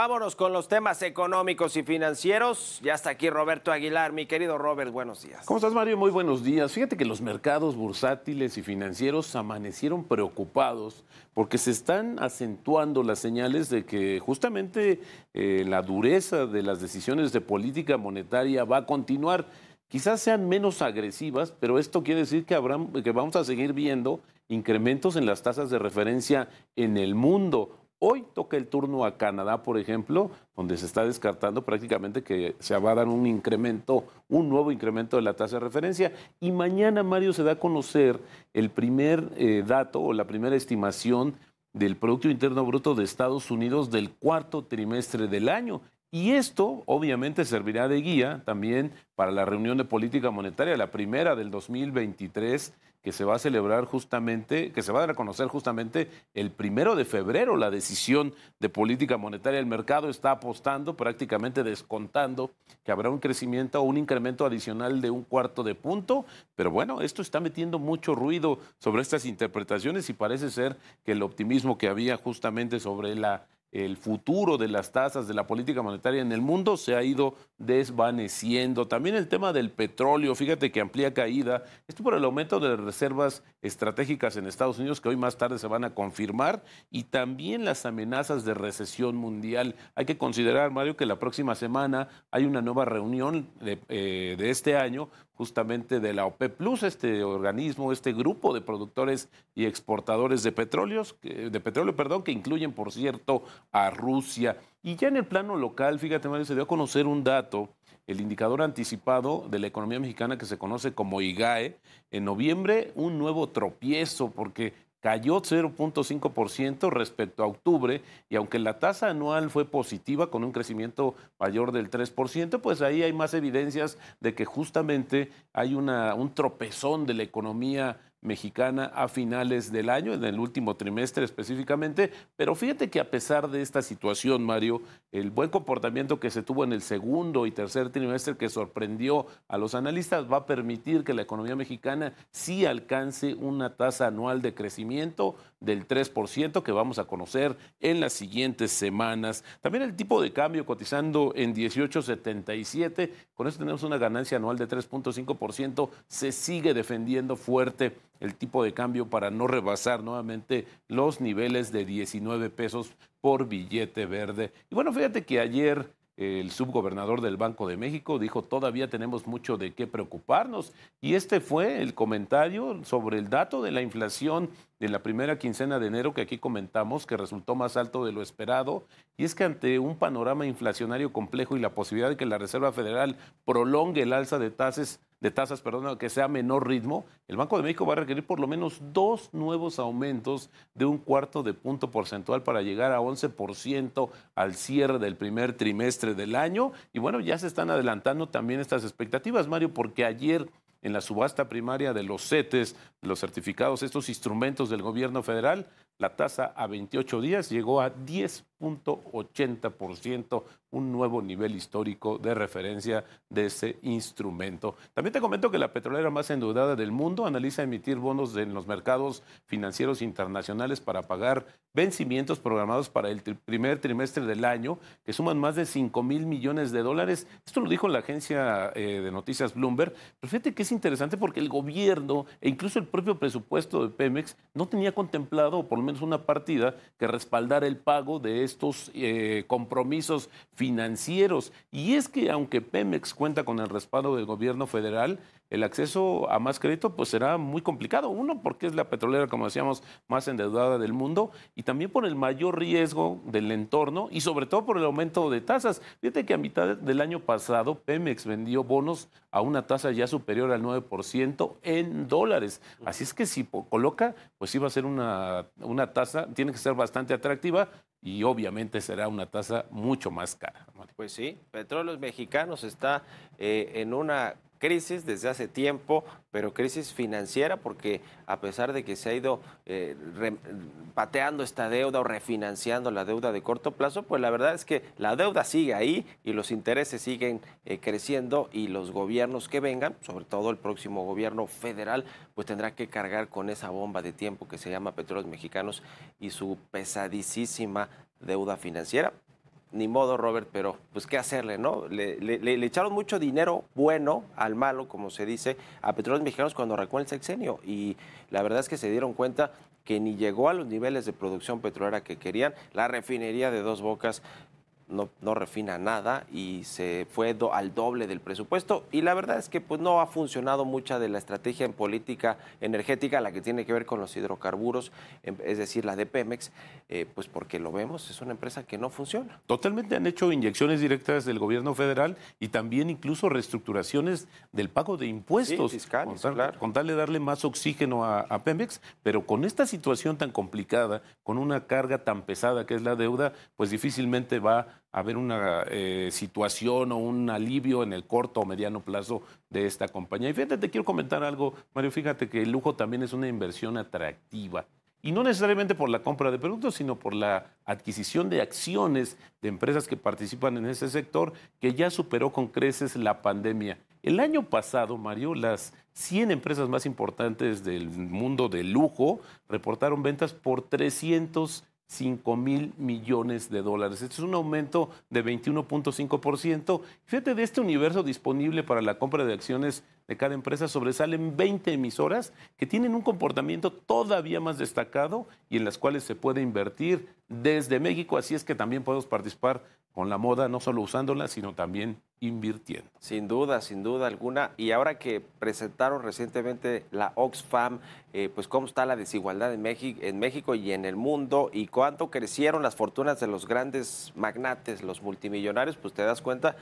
Vámonos con los temas económicos y financieros. Ya está aquí Roberto Aguilar. Mi querido Robert, buenos días. ¿Cómo estás, Mario? Muy buenos días. Fíjate que los mercados bursátiles y financieros amanecieron preocupados porque se están acentuando las señales de que justamente eh, la dureza de las decisiones de política monetaria va a continuar. Quizás sean menos agresivas, pero esto quiere decir que, habrá, que vamos a seguir viendo incrementos en las tasas de referencia en el mundo Hoy toca el turno a Canadá, por ejemplo, donde se está descartando prácticamente que se va a dar un incremento, un nuevo incremento de la tasa de referencia. Y mañana, Mario, se da a conocer el primer eh, dato o la primera estimación del Producto Interno Bruto de Estados Unidos del cuarto trimestre del año. Y esto obviamente servirá de guía también para la reunión de política monetaria, la primera del 2023 que se va a celebrar justamente, que se va a reconocer justamente el primero de febrero. La decisión de política monetaria del mercado está apostando, prácticamente descontando, que habrá un crecimiento o un incremento adicional de un cuarto de punto. Pero bueno, esto está metiendo mucho ruido sobre estas interpretaciones y parece ser que el optimismo que había justamente sobre la el futuro de las tasas de la política monetaria en el mundo se ha ido desvaneciendo. También el tema del petróleo, fíjate que amplía caída. Esto por el aumento de reservas estratégicas en Estados Unidos que hoy más tarde se van a confirmar y también las amenazas de recesión mundial. Hay que considerar, Mario, que la próxima semana hay una nueva reunión de, eh, este año justamente de la OPEP e Plus, este organismo, este grupo de productores y exportadores de petróleos, de petróleo, perdón, que incluyen, por cierto, a Rusia. Y ya en el plano local, fíjate, Mario, se dio a conocer un dato, el indicador anticipado de la economía mexicana que se conoce como IGAE, en noviembre un nuevo tropiezo porque cayó 0.5% respecto a octubre y aunque la tasa anual fue positiva con un crecimiento mayor del 3%, pues ahí hay más evidencias de que justamente hay una, un tropezón de la economía mexicana a finales del año, en el último trimestre específicamente. Pero fíjate que a pesar de esta situación, Mario, el buen comportamiento que se tuvo en el segundo y tercer trimestre que sorprendió a los analistas va a permitir que la economía mexicana sí alcance una tasa anual de crecimiento del 3% que vamos a conocer en las siguientes semanas. También el tipo de cambio cotizando en 18.77, con eso tenemos una ganancia anual de 3.5%, se sigue defendiendo fuerte el tipo de cambio para no rebasar nuevamente los niveles de 19 pesos por billete verde. Y bueno, fíjate que ayer el subgobernador del Banco de México dijo, todavía tenemos mucho de qué preocuparnos. Y este fue el comentario sobre el dato de la inflación de la primera quincena de enero que aquí comentamos, que resultó más alto de lo esperado. Y es que ante un panorama inflacionario complejo y la posibilidad de que la Reserva Federal prolongue el alza de tasas de tasas, perdón, que sea menor ritmo, el Banco de México va a requerir por lo menos dos nuevos aumentos de un cuarto de punto porcentual para llegar a 11% al cierre del primer trimestre del año. Y bueno, ya se están adelantando también estas expectativas, Mario, porque ayer en la subasta primaria de los CETES, los certificados, estos instrumentos del gobierno federal, la tasa a 28 días llegó a 10 ciento un nuevo nivel histórico de referencia de este instrumento. También te comento que la petrolera más endeudada del mundo analiza emitir bonos en los mercados financieros internacionales para pagar vencimientos programados para el primer trimestre del año, que suman más de 5 mil millones de dólares. Esto lo dijo la agencia eh, de noticias Bloomberg. Pero fíjate que es interesante porque el gobierno e incluso el propio presupuesto de Pemex no tenía contemplado, o por lo menos una partida, que respaldara el pago de estos eh, compromisos financieros. Y es que aunque Pemex cuenta con el respaldo del gobierno federal, el acceso a más crédito pues será muy complicado. Uno, porque es la petrolera, como decíamos, más endeudada del mundo y también por el mayor riesgo del entorno y sobre todo por el aumento de tasas. Fíjate que a mitad del año pasado Pemex vendió bonos a una tasa ya superior al 9% en dólares. Así es que si coloca, pues iba a ser una, una tasa, tiene que ser bastante atractiva y obviamente será una tasa mucho más cara. Pues sí, Petróleos Mexicanos está eh, en una crisis desde hace tiempo, pero crisis financiera, porque a pesar de que se ha ido eh, pateando esta deuda o refinanciando la deuda de corto plazo, pues la verdad es que la deuda sigue ahí y los intereses siguen eh, creciendo y los gobiernos que vengan, sobre todo el próximo gobierno federal, pues tendrá que cargar con esa bomba de tiempo que se llama Petróleos Mexicanos y su pesadísima deuda financiera ni modo, Robert, pero pues qué hacerle, ¿no? Le, echaron mucho dinero bueno al malo, como se dice, a Petróleos Mexicanos cuando arrancó el sexenio. Y la verdad es que se dieron cuenta que ni llegó a los niveles de producción petrolera que querían. La refinería de dos bocas no, refina nada y se fue al doble del presupuesto. Y la verdad es que pues, no ha funcionado mucha de la estrategia en política energética, la que tiene que ver con los hidrocarburos, em, es decir, la de Pemex, eh, pues porque lo vemos, es una empresa que no funciona. Totalmente han hecho inyecciones directas del gobierno federal y también incluso reestructuraciones del pago de impuestos. fiscales, con, tal, de darle más oxígeno a, a Pemex, pero con esta situación tan complicada, con una carga tan pesada que es la deuda, pues difícilmente va haber una eh, situación o un alivio en el corto o mediano plazo de esta compañía. Y fíjate, te quiero comentar algo, Mario, fíjate que el lujo también es una inversión atractiva. Y no necesariamente por la compra de productos, sino por la adquisición de acciones de empresas que participan en ese sector, que ya superó con creces la pandemia. El año pasado, Mario, las 100 empresas más importantes del mundo de lujo reportaron ventas por 300 5 mil millones de dólares. Esto es un aumento de 21.5%. Fíjate, de este universo disponible para la compra de acciones de cada empresa sobresalen 20 emisoras que tienen un comportamiento todavía más destacado y en las cuales se puede invertir desde México. Así es que también podemos participar con la moda, no solo usándola, sino también invirtiendo. Sin duda, sin duda alguna. Y ahora que presentaron recientemente la Oxfam, eh, pues cómo está la desigualdad en México, en México y en el mundo y cuánto crecieron las fortunas de los grandes magnates, los multimillonarios, pues te das cuenta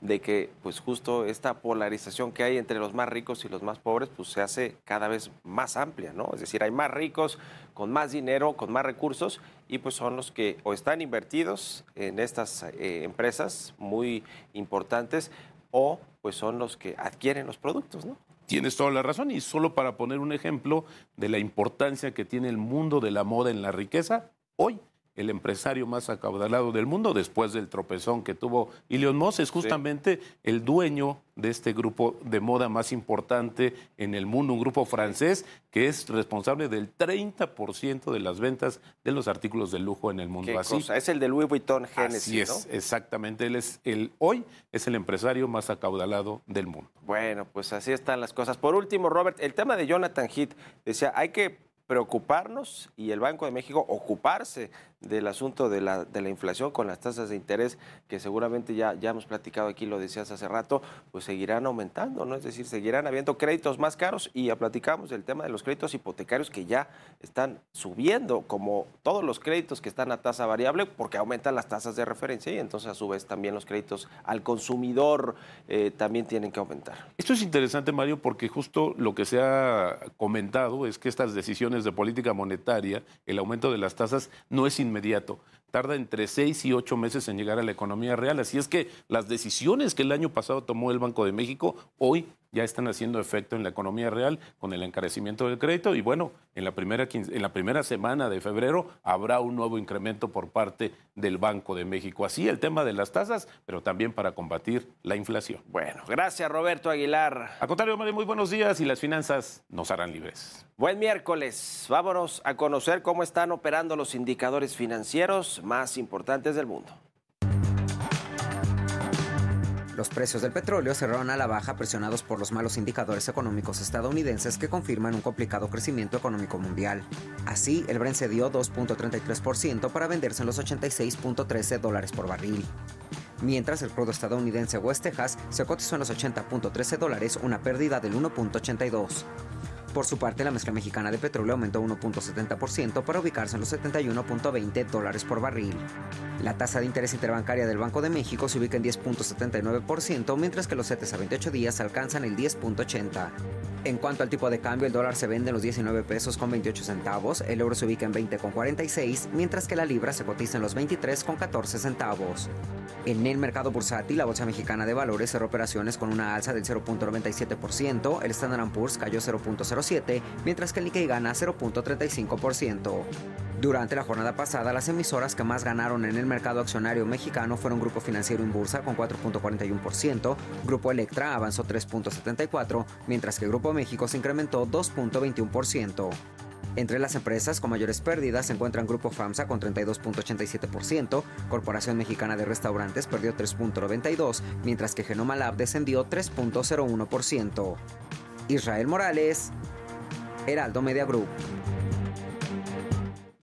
de que pues justo esta polarización que hay entre los más ricos y los más pobres pues se hace cada vez más amplia, ¿no? Es decir, hay más ricos con más dinero, con más recursos y pues son los que o están invertidos en estas eh, empresas muy importantes o pues son los que adquieren los productos, ¿no? Tienes toda la razón y solo para poner un ejemplo de la importancia que tiene el mundo de la moda en la riqueza hoy el empresario más acaudalado del mundo después del tropezón que tuvo. Y Moss es justamente el dueño de este grupo de moda más importante en el mundo, un grupo francés que es responsable del 30% de las ventas de los artículos de lujo en el mundo. ¿Qué cosa? Es el de Louis Vuitton Genesis, Así es, exactamente. Él es el, hoy es el empresario más acaudalado del mundo. Bueno, pues así están las cosas. Por último, Robert, el tema de Jonathan Heath decía, hay que preocuparnos y el Banco de México ocuparse del asunto de la, de la inflación con las tasas de interés que seguramente ya, ya hemos platicado aquí, lo decías hace rato, pues seguirán aumentando, ¿no? Es decir, seguirán habiendo créditos más caros y ya platicamos del tema de los créditos hipotecarios que ya están subiendo, como todos los créditos que están a tasa variable, porque aumentan las tasas de referencia y entonces a su vez también los créditos al consumidor eh, también tienen que aumentar. Esto es interesante, Mario, porque justo lo que se ha comentado es que estas decisiones de política monetaria, el aumento de las tasas, no es inmediato. Tarda entre seis y ocho meses en llegar a la economía real. Así es que las decisiones que el año pasado tomó el Banco de México hoy ya están haciendo efecto en la economía real con el encarecimiento del crédito y bueno, en la primera, en la primera semana de febrero habrá un nuevo incremento por parte del Banco de México. Así el tema de las tasas, pero también para combatir la inflación. Bueno, gracias Roberto Aguilar. A contrario, muy buenos días y las finanzas nos harán libres. Buen miércoles. Vámonos a conocer cómo están operando los indicadores financieros más importantes del mundo. Los precios del petróleo cerraron a la baja presionados por los malos indicadores económicos estadounidenses que confirman un complicado crecimiento económico mundial. Así, el Brent cedió 2.33% para venderse en los 86.13 dólares por barril. Mientras el crudo estadounidense West Texas se cotizó en los 80.13 dólares, una pérdida del 1.82. Por su parte, la mezcla mexicana de petróleo aumentó 1.70% para ubicarse en los 71.20 dólares por barril. La tasa de interés interbancaria del Banco de México se ubica en 10.79%, mientras que los 7 a 28 días alcanzan el 10.80. En cuanto al tipo de cambio, el dólar se vende en los 19 pesos con 28 centavos, el euro se ubica en 20.46, con mientras que la libra se cotiza en los 23 con 14 centavos. En el mercado bursátil, la Bolsa Mexicana de Valores cerró operaciones con una alza del 0.97%, el Standard Poor's cayó 0.07%, mientras que el Nikkei gana 0.35%. Durante la jornada pasada, las emisoras que más ganaron en el mercado accionario mexicano fueron Grupo Financiero en Bursa con 4.41%, Grupo Electra avanzó 3.74%, mientras que Grupo México se incrementó 2.21%. Entre las empresas con mayores pérdidas se encuentran Grupo FAMSA con 32.87%, Corporación Mexicana de Restaurantes perdió 3.92%, mientras que Genoma Lab descendió 3.01%. Israel Morales, Heraldo Media Group.